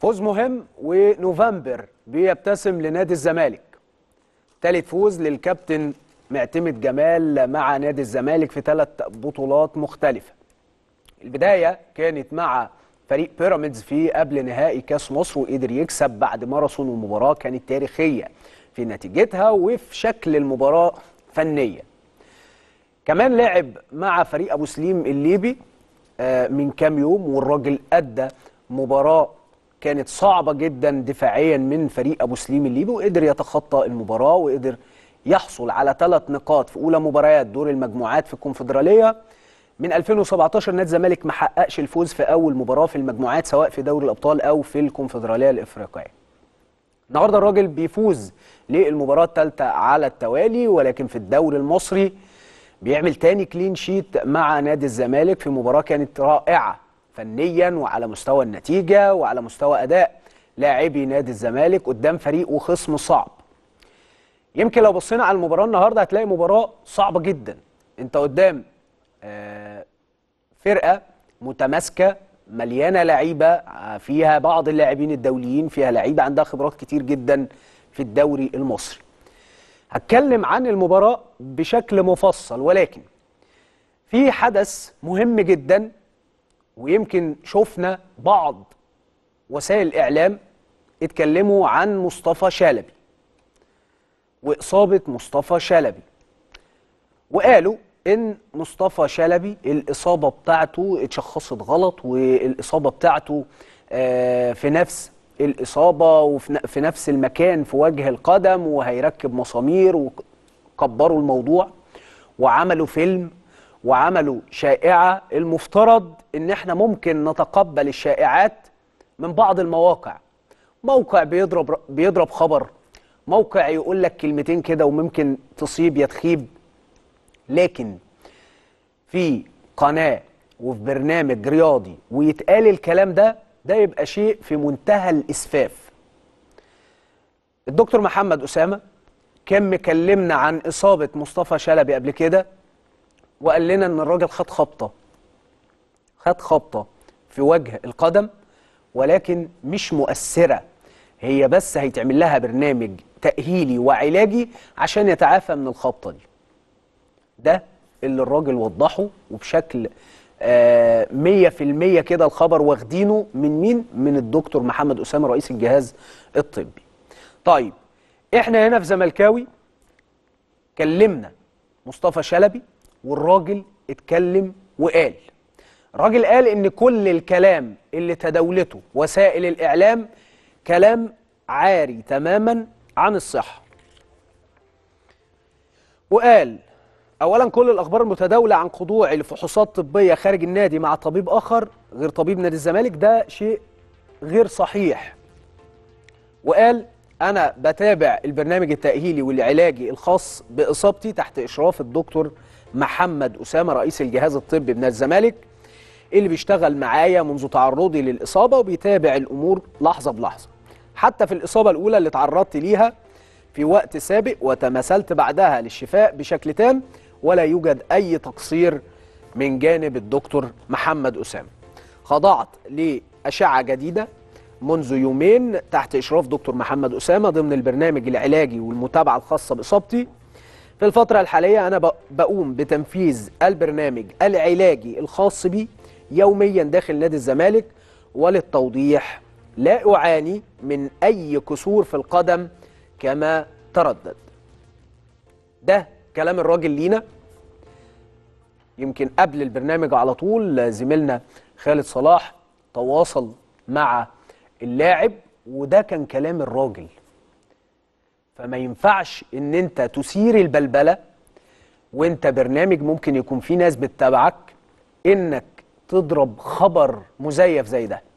فوز مهم ونوفمبر بيبتسم لنادي الزمالك تالت فوز للكابتن معتمد جمال مع نادي الزمالك في ثلاث بطولات مختلفة البداية كانت مع فريق بيراميدز في قبل نهائي كاس مصر وقدر يكسب بعد ماراثون ومباراة كانت تاريخية في نتيجتها وفي شكل المباراة فنيا كمان لعب مع فريق أبو سليم الليبي آه، من كام يوم والراجل أدى مباراة كانت صعبه جدا دفاعيا من فريق ابو سليم الليبي وقدر يتخطى المباراه وقدر يحصل على ثلاث نقاط في اولى مباريات دور المجموعات في الكونفدراليه من 2017 نادي الزمالك ما حققش الفوز في اول مباراه في المجموعات سواء في دوري الابطال او في الكونفدراليه الافريقيه. النهارده الراجل بيفوز للمباراه الثالثه على التوالي ولكن في الدوري المصري بيعمل تاني كلين شيت مع نادي الزمالك في مباراه كانت رائعه فنيا وعلى مستوى النتيجة وعلى مستوى أداء لاعبي نادي الزمالك قدام فريق وخصم صعب يمكن لو بصينا على المباراة النهاردة هتلاقي مباراة صعبة جدا انت قدام آه، فرقة متماسكة مليانة لعيبة آه، فيها بعض اللاعبين الدوليين فيها لعيبة عندها خبرات كتير جدا في الدوري المصري هتكلم عن المباراة بشكل مفصل ولكن في حدث مهم جدا ويمكن شفنا بعض وسائل الإعلام اتكلموا عن مصطفى شلبي وإصابة مصطفى شلبي وقالوا إن مصطفى شلبي الإصابة بتاعته اتشخصت غلط والإصابة بتاعته آه، في نفس الإصابة وفي نفس المكان في وجه القدم وهيركب مسامير وكبروا الموضوع وعملوا فيلم وعملوا شائعة المفترض ان احنا ممكن نتقبل الشائعات من بعض المواقع موقع بيضرب بيضرب خبر موقع يقول لك كلمتين كده وممكن تصيب يا تخيب لكن في قناة وفي برنامج رياضي ويتقال الكلام ده ده يبقى شيء في منتهى الإسفاف الدكتور محمد أسامة كان مكلمنا عن إصابة مصطفى شلبي قبل كده وقال لنا ان الراجل خد خبطه خد خبطه في وجه القدم ولكن مش مؤثره هي بس هيتعمل لها برنامج تاهيلي وعلاجي عشان يتعافى من الخبطه دي ده اللي الراجل وضحه وبشكل آه، مية في المية كده الخبر واخدينه من مين؟ من الدكتور محمد أسامة رئيس الجهاز الطبي طيب احنا هنا في زملكاوي كلمنا مصطفى شلبي والراجل اتكلم وقال راجل قال ان كل الكلام اللي تداولته وسائل الاعلام كلام عاري تماما عن الصحه وقال اولا كل الاخبار المتداوله عن خضوع لفحوصات طبيه خارج النادي مع طبيب اخر غير طبيب نادي الزمالك ده شيء غير صحيح وقال انا بتابع البرنامج التاهيلي والعلاجي الخاص باصابتي تحت اشراف الدكتور محمد اسامه رئيس الجهاز الطبي من الزمالك اللي بيشتغل معايا منذ تعرضي للاصابه وبيتابع الامور لحظه بلحظه حتى في الاصابه الاولى اللي تعرضت ليها في وقت سابق وتماثلت بعدها للشفاء بشكل تام ولا يوجد اي تقصير من جانب الدكتور محمد اسامه خضعت لاشعه جديده منذ يومين تحت إشراف دكتور محمد أسامة ضمن البرنامج العلاجي والمتابعة الخاصة بإصابتي في الفترة الحالية أنا بقوم بتنفيذ البرنامج العلاجي الخاص بي يوميا داخل نادي الزمالك وللتوضيح لا أعاني من أي كسور في القدم كما تردد ده كلام الراجل لينا يمكن قبل البرنامج على طول زميلنا خالد صلاح تواصل مع اللاعب وده كان كلام الراجل فما ينفعش ان انت تثير البلبله وانت برنامج ممكن يكون فيه ناس بتتابعك انك تضرب خبر مزيف زي ده